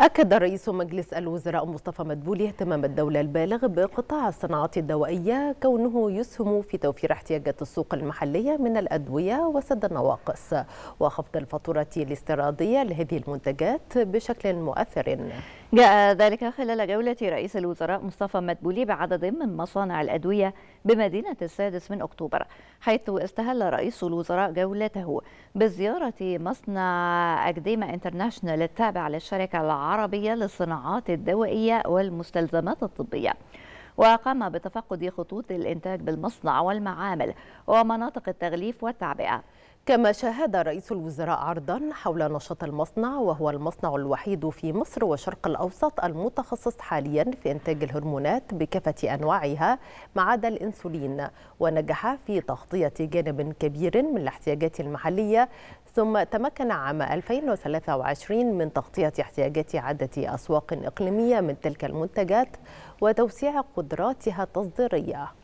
أكد رئيس مجلس الوزراء مصطفى مدبولي اهتمام الدولة البالغ بقطاع الصناعات الدوائية كونه يسهم في توفير احتياجات السوق المحلية من الأدوية وسد النواقص وخفض الفاتورة الاستيرادية لهذه المنتجات بشكل مؤثر جاء ذلك خلال جولة رئيس الوزراء مصطفى مدبولي بعدد من مصانع الأدوية بمدينة السادس من أكتوبر حيث استهل رئيس الوزراء جولته بزيارة مصنع أكديما انترناشنال التابع للشركة العربية العربية للصناعات الدوائية والمستلزمات الطبية وقام بتفقد خطوط الإنتاج بالمصنع والمعامل ومناطق التغليف والتعبئة كما شاهد رئيس الوزراء عرضا حول نشاط المصنع وهو المصنع الوحيد في مصر والشرق الأوسط المتخصص حاليا في إنتاج الهرمونات بكافة أنواعها ما عدا الإنسولين ونجح في تغطية جانب كبير من الاحتياجات المحلية ثم تمكن عام 2023 من تغطية احتياجات عدة أسواق إقليمية من تلك المنتجات وتوسيع قدراتها التصديريه